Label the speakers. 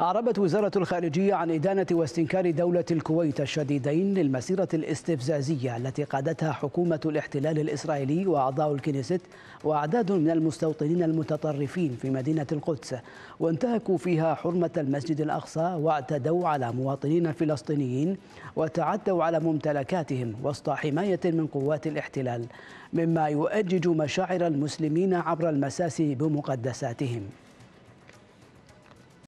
Speaker 1: أعربت وزارة الخارجية عن إدانة واستنكار دولة الكويت الشديدين للمسيرة الاستفزازية التي قادتها حكومة الاحتلال الإسرائيلي وأعضاء الكنيست وأعداد من المستوطنين المتطرفين في مدينة القدس وانتهكوا فيها حرمة المسجد الأقصى واعتدوا على مواطنين فلسطينيين وتعدوا على ممتلكاتهم وسط حماية من قوات الاحتلال مما يؤجج مشاعر المسلمين عبر المساس بمقدساتهم